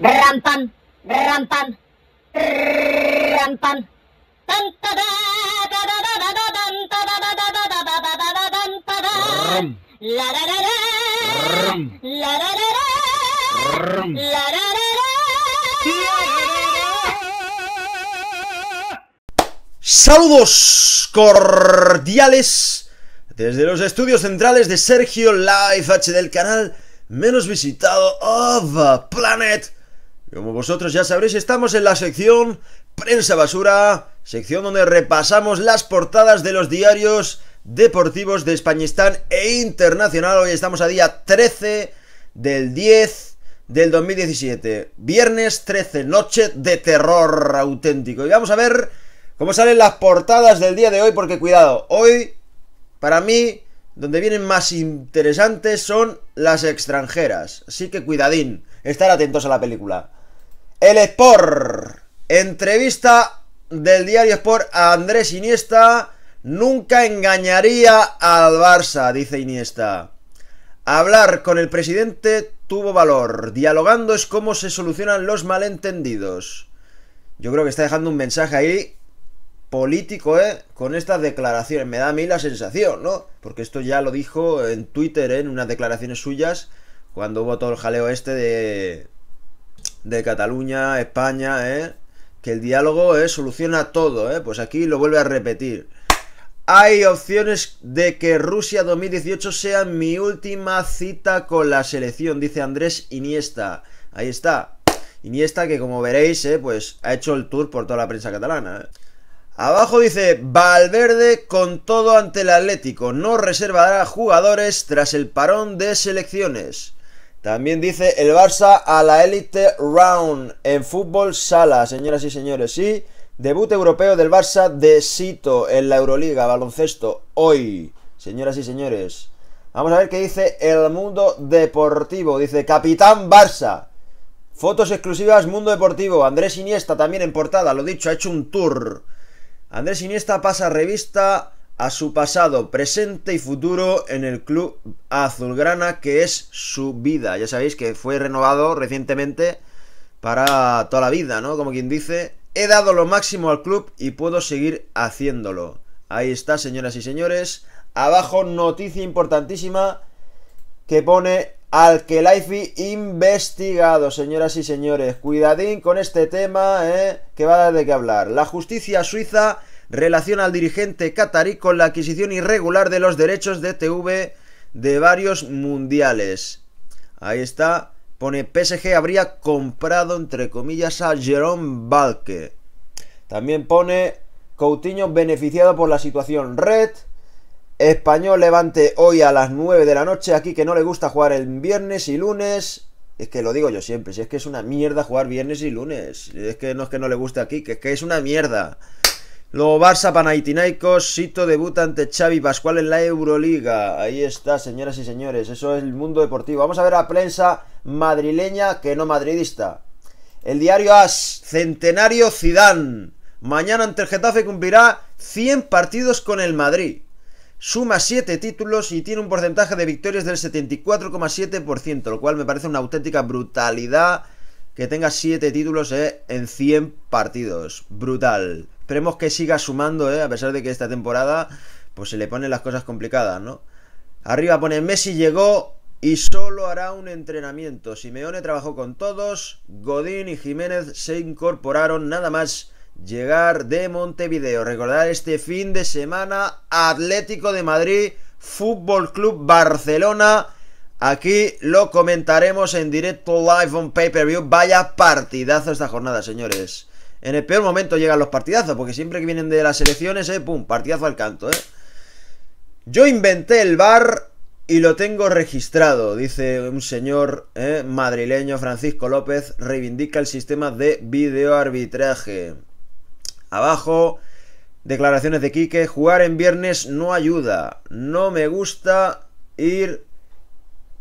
Rampan, rampan, rampan. Saludos cordiales desde los estudios centrales de Sergio Live H del canal menos visitado of Planet como vosotros ya sabréis, estamos en la sección Prensa Basura, sección donde repasamos las portadas de los diarios deportivos de Españistán e internacional. Hoy estamos a día 13 del 10 del 2017, viernes 13, noche de terror auténtico. Y vamos a ver cómo salen las portadas del día de hoy, porque cuidado, hoy, para mí, donde vienen más interesantes son las extranjeras. Así que cuidadín, estar atentos a la película. El Sport. Entrevista del diario Sport a Andrés Iniesta. Nunca engañaría al Barça, dice Iniesta. Hablar con el presidente tuvo valor. Dialogando es como se solucionan los malentendidos. Yo creo que está dejando un mensaje ahí político, ¿eh? Con estas declaraciones. Me da a mí la sensación, ¿no? Porque esto ya lo dijo en Twitter, ¿eh? en unas declaraciones suyas, cuando hubo todo el jaleo este de, de Cataluña, España, ¿eh? que el diálogo ¿eh? soluciona todo, ¿eh? pues aquí lo vuelve a repetir. Hay opciones de que Rusia 2018 sea mi última cita con la selección, dice Andrés Iniesta. Ahí está. Iniesta que como veréis, pues ha hecho el tour por toda la prensa catalana. Abajo dice Valverde con todo ante el Atlético. No reservará jugadores tras el parón de selecciones. También dice el Barça a la élite round en fútbol sala, señoras y señores. Y debut europeo del Barça de Sito en la Euroliga, baloncesto, hoy, señoras y señores. Vamos a ver qué dice el mundo deportivo. Dice Capitán Barça. Fotos exclusivas Mundo Deportivo. Andrés Iniesta también en portada, lo dicho, ha hecho un tour. Andrés Iniesta pasa revista a su pasado, presente y futuro en el club azulgrana que es su vida. Ya sabéis que fue renovado recientemente para toda la vida, ¿no? Como quien dice, he dado lo máximo al club y puedo seguir haciéndolo. Ahí está, señoras y señores. Abajo noticia importantísima que pone al que investigado, señoras y señores. Cuidadín con este tema, ¿eh? que va a dar de qué hablar. La justicia suiza Relación al dirigente catarí con la adquisición irregular de los derechos de TV de varios mundiales. Ahí está, pone PSG habría comprado entre comillas a Jerome Balke. También pone Coutinho beneficiado por la situación red. Español levante hoy a las 9 de la noche. Aquí que no le gusta jugar el viernes y lunes. Es que lo digo yo siempre, si es que es una mierda jugar viernes y lunes. Es que no es que no le guste aquí, que es que es una mierda. Luego Barça Panaitinaicos, Sito debuta ante Xavi Pascual en la Euroliga. Ahí está, señoras y señores, eso es el mundo deportivo. Vamos a ver a prensa madrileña que no madridista. El diario AS, Centenario Zidane. Mañana ante el Getafe cumplirá 100 partidos con el Madrid. Suma 7 títulos y tiene un porcentaje de victorias del 74,7%, lo cual me parece una auténtica brutalidad que tenga 7 títulos eh, en 100 partidos. Brutal. Esperemos que siga sumando, ¿eh? a pesar de que esta temporada pues se le ponen las cosas complicadas, ¿no? Arriba pone Messi llegó y solo hará un entrenamiento. Simeone trabajó con todos, Godín y Jiménez se incorporaron nada más llegar de Montevideo. Recordar este fin de semana Atlético de Madrid, Fútbol Club Barcelona. Aquí lo comentaremos en directo live on pay-per-view. Vaya partidazo esta jornada, señores. En el peor momento llegan los partidazos, porque siempre que vienen de las elecciones, eh, pum, partidazo al canto, eh. Yo inventé el bar y lo tengo registrado, dice un señor eh, madrileño, Francisco López, reivindica el sistema de videoarbitraje. Abajo, declaraciones de Quique, jugar en viernes no ayuda, no me gusta ir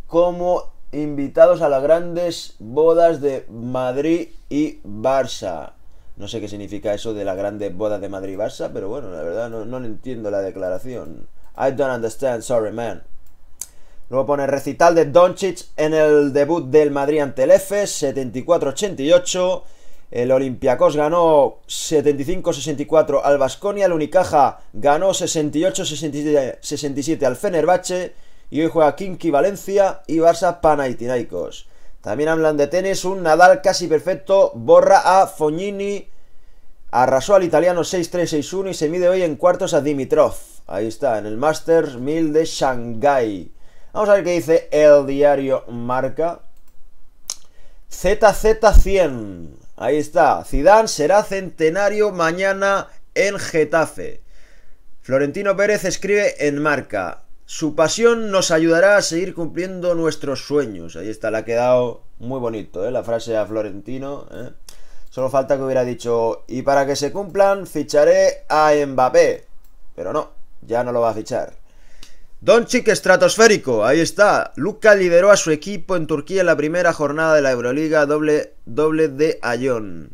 como invitados a las grandes bodas de Madrid y Barça. No sé qué significa eso de la grandes boda de Madrid-Barça, pero bueno, la verdad no, entiendo la declaración. I don't understand, sorry man. Luego pone recital de Doncic en el debut del Madrid ante el 74-88. El Olympiacos ganó 75-64 al Vasconia, el Unicaja ganó 68-67 al Fenerbahce y hoy juega Kinky Valencia y Barça panaitinaikos también hablan de tenis, un Nadal casi perfecto, borra a Fognini, arrasó al italiano 6-3-6-1 y se mide hoy en cuartos a Dimitrov. Ahí está, en el Masters 1000 de Shanghái. Vamos a ver qué dice el diario Marca. ZZ100. Ahí está. Zidane será centenario mañana en Getafe. Florentino Pérez escribe en Marca. Su pasión nos ayudará a seguir cumpliendo nuestros sueños. Ahí está, le ha quedado muy bonito, ¿eh? La frase a Florentino. ¿eh? Solo falta que hubiera dicho, y para que se cumplan, ficharé a Mbappé. Pero no, ya no lo va a fichar. Don Doncic estratosférico, ahí está. Luca lideró a su equipo en Turquía en la primera jornada de la Euroliga doble, doble de Ayón.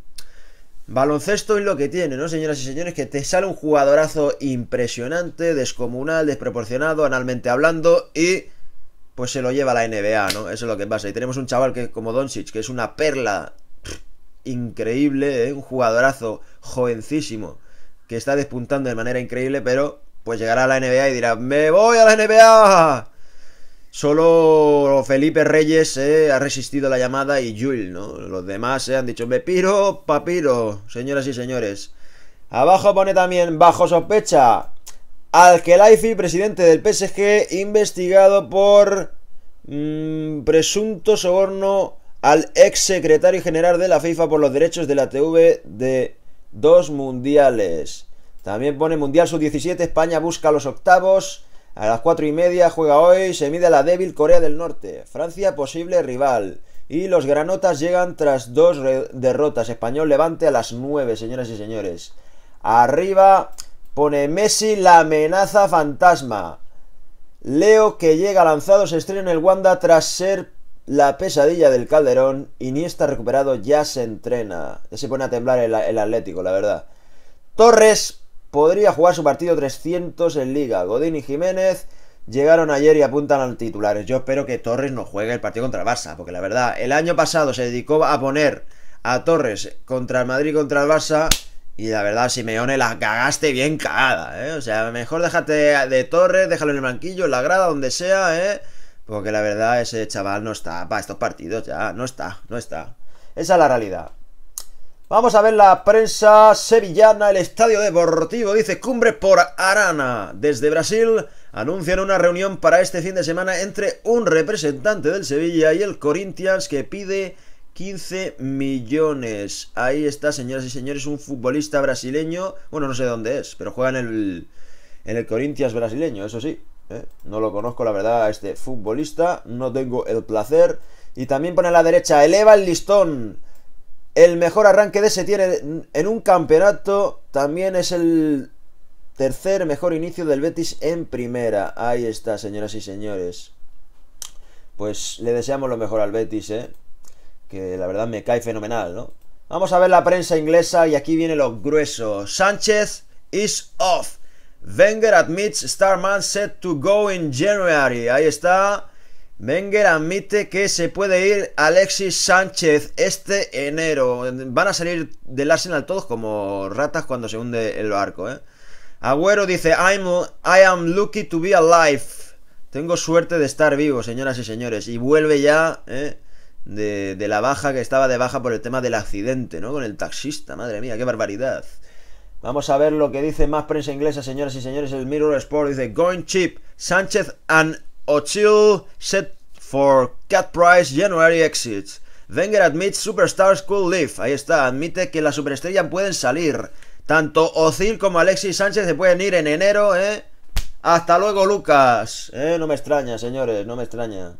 Baloncesto es lo que tiene, ¿no, señoras y señores? Que te sale un jugadorazo impresionante, descomunal, desproporcionado, analmente hablando, y pues se lo lleva la NBA, ¿no? Eso es lo que pasa. Y tenemos un chaval que como Doncic, que es una perla increíble, ¿eh? un jugadorazo jovencísimo, que está despuntando de manera increíble, pero pues llegará a la NBA y dirá, me voy a la NBA. Solo Felipe Reyes eh, ha resistido la llamada y Yul, ¿no? Los demás se eh, han dicho, me piro, papiro, señoras y señores. Abajo pone también, bajo sospecha, al presidente del PSG, investigado por mm, presunto soborno al ex secretario general de la FIFA por los derechos de la TV de dos mundiales. También pone Mundial Sub-17, España busca los octavos. A las 4 y media juega hoy, se mide a la débil Corea del Norte, Francia posible rival. Y los granotas llegan tras dos derrotas. Español levante a las 9, señoras y señores. Arriba pone Messi la amenaza fantasma. Leo que llega lanzado se estrena en el Wanda tras ser la pesadilla del Calderón. Iniesta recuperado ya se entrena. Ya se pone a temblar el, el Atlético, la verdad. Torres podría jugar su partido 300 en Liga. Godín y Jiménez llegaron ayer y apuntan al titulares. Yo espero que Torres no juegue el partido contra el Barça, porque la verdad, el año pasado se dedicó a poner a Torres contra el Madrid contra el Barça. Y la verdad, Simeone, la cagaste bien cagada, ¿eh? O sea, mejor déjate de Torres, déjalo en el banquillo, en la grada, donde sea, ¿eh? Porque la verdad, ese chaval no está para estos partidos ya, no está, no está. Esa es la realidad. Vamos a ver la prensa sevillana, el estadio deportivo, dice cumbre por Arana. Desde Brasil anuncian una reunión para este fin de semana entre un representante del Sevilla y el Corinthians que pide 15 millones. Ahí está, señoras y señores, un futbolista brasileño, bueno, no sé dónde es, pero juega en el, en el Corinthians brasileño, eso sí. ¿eh? No lo conozco, la verdad, este futbolista, no tengo el placer. Y también pone a la derecha, eleva el listón. El mejor arranque de ese tiene en un campeonato también es el tercer mejor inicio del Betis en primera. Ahí está, señoras y señores. Pues le deseamos lo mejor al Betis, ¿eh? Que la verdad me cae fenomenal, ¿no? Vamos a ver la prensa inglesa y aquí viene lo grueso. Sánchez is off. Wenger admits Starman set to go in January. Ahí está. Wenger admite que se puede ir Alexis Sánchez este enero. Van a salir del Arsenal todos como ratas cuando se hunde el barco. ¿eh? Agüero dice, I am lucky to be alive. Tengo suerte de estar vivo, señoras y señores. Y vuelve ya ¿eh? de, de la baja, que estaba de baja por el tema del accidente, ¿no? Con el taxista, madre mía, qué barbaridad. Vamos a ver lo que dice más prensa inglesa, señoras y señores. El Mirror Sport dice, Going cheap, Sánchez and O'Chill set for Cat price January exit Wenger admits superstars could leave. Ahí está, admite que las superestrellas pueden salir. Tanto Ozil como Alexis Sánchez se pueden ir en enero, ¿eh? Hasta luego, Lucas. Eh, no me extraña, señores, no me extraña.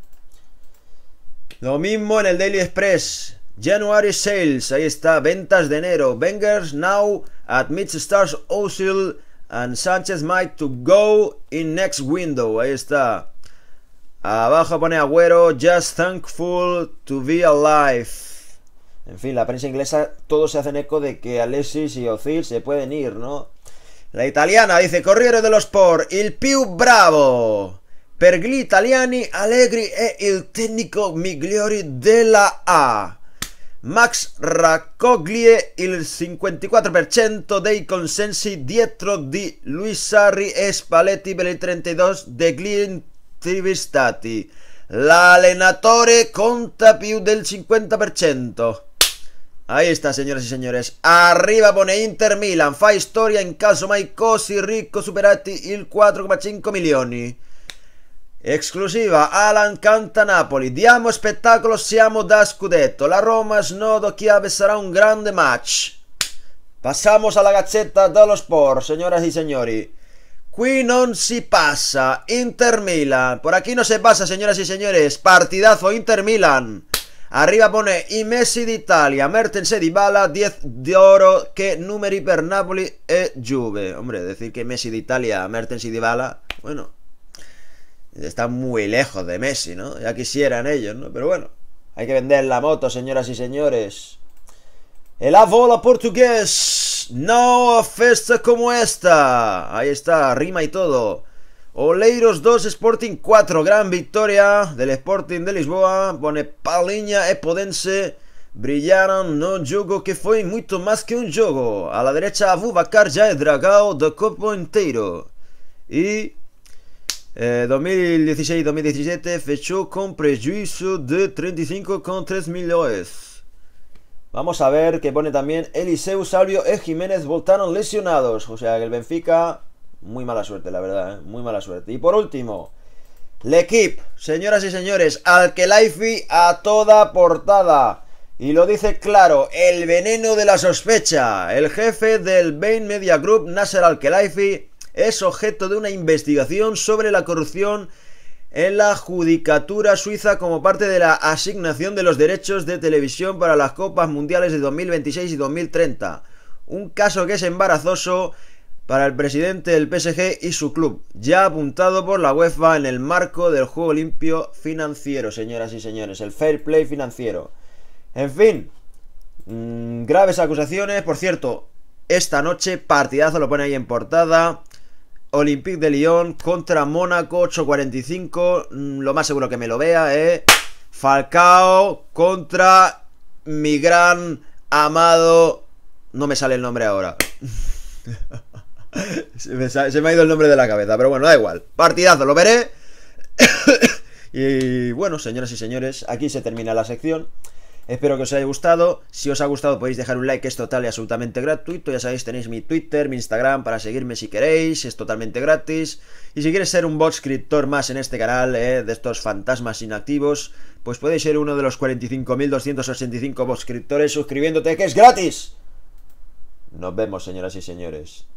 Lo mismo en el Daily Express. January sales, ahí está, ventas de enero. Wenger now admits stars Ozil and Sánchez might to go in next window. Ahí está. Abajo pone Agüero, just thankful to be alive. En fin, la prensa inglesa todos se hacen eco de que Alexis y Ozil se pueden ir, ¿no? La italiana dice, Corriere los por, il più bravo. Per gli italiani Allegri è il tecnico migliore della A. Max Raccoglie il 54% dei consensi dietro di Luis Sarri e Spalletti 32% de Glient. cattivi stati. L'allenatore conta più del 50%. Ahí está, signore e signori. Arriva pone Inter Milan. Fa storia in caso mai così ricco superati il 4,5 milioni. Esclusiva Alan Canta Napoli. Diamo spettacolo, siamo da scudetto. La Roma snodo chiave sarà un grande match. Passiamo alla gazzetta dello sport, signore e signori. Qui non si pasa. Inter Milan. Por aquí no se pasa, señoras y señores. Partidazo Inter Milan. Arriba pone y Messi de Italia Mertens di Bala, 10 de oro, que numeri per Napoli e Juve. Hombre, decir que Messi de Italia Mertens y bala bueno, está muy lejos de Messi, ¿no? Ya quisieran ellos, ¿no? Pero bueno, hay que vender la moto, señoras y señores. El avola portugués. No a como esta. Ahí está, rima y todo. Oleiros 2, Sporting 4. Gran victoria del Sporting de Lisboa. Pone Paliña e Podense. Brillaron no juego que fue mucho más que un juego A la derecha, Abubacar ya es dragado de copo inteiro. Y... 2016-2017 eh, Fechó con prejuicio de 35,3 millones Vamos a ver que pone también Eliseu, Salvio e Jiménez voltaron lesionados. O sea el Benfica, muy mala suerte, la verdad, ¿eh? muy mala suerte. Y por último, L'Equipe, señoras y señores, al a toda portada. Y lo dice claro, el veneno de la sospecha. El jefe del Bain Media Group, Nasser al es objeto de una investigación sobre la corrupción en la Judicatura Suiza como parte de la asignación de los derechos de televisión para las Copas Mundiales de 2026 y 2030. Un caso que es embarazoso para el presidente del PSG y su club, ya apuntado por la UEFA en el marco del juego limpio financiero, señoras y señores, el fair play financiero. En fin, mm, graves acusaciones, por cierto, esta noche partidazo lo pone ahí en portada. Olympique de Lyon contra Mónaco, 8.45. Mm, lo más seguro que me lo vea eh. Falcao contra mi gran amado. No me sale el nombre ahora. se, se, me ha ido el nombre de la cabeza, pero bueno, da igual. Partidazo, lo veré. y bueno, señoras y señores, aquí se termina la sección. Espero que os haya gustado. Si os ha gustado podéis dejar un like, es total y absolutamente gratuito. Ya sabéis, tenéis mi Twitter, mi Instagram para seguirme si queréis, es totalmente gratis. Y si quieres ser un bot más en este canal, eh, de estos fantasmas inactivos, pues podéis ser uno de los 45.285 Voxcriptores suscribiéndote, que es gratis. Nos vemos, señoras y señores.